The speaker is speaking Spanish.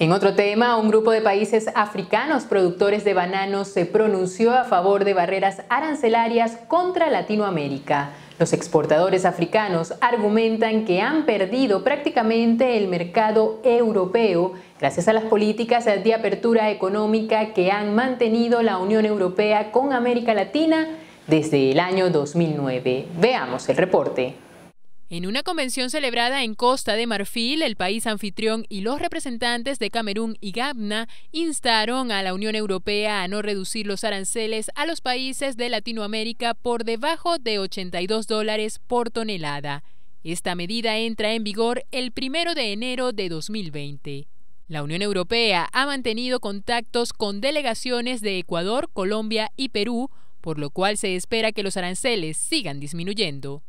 En otro tema, un grupo de países africanos productores de bananos se pronunció a favor de barreras arancelarias contra Latinoamérica. Los exportadores africanos argumentan que han perdido prácticamente el mercado europeo gracias a las políticas de apertura económica que han mantenido la Unión Europea con América Latina desde el año 2009. Veamos el reporte. En una convención celebrada en Costa de Marfil, el país anfitrión y los representantes de Camerún y Gabna instaron a la Unión Europea a no reducir los aranceles a los países de Latinoamérica por debajo de 82 dólares por tonelada. Esta medida entra en vigor el 1 de enero de 2020. La Unión Europea ha mantenido contactos con delegaciones de Ecuador, Colombia y Perú, por lo cual se espera que los aranceles sigan disminuyendo.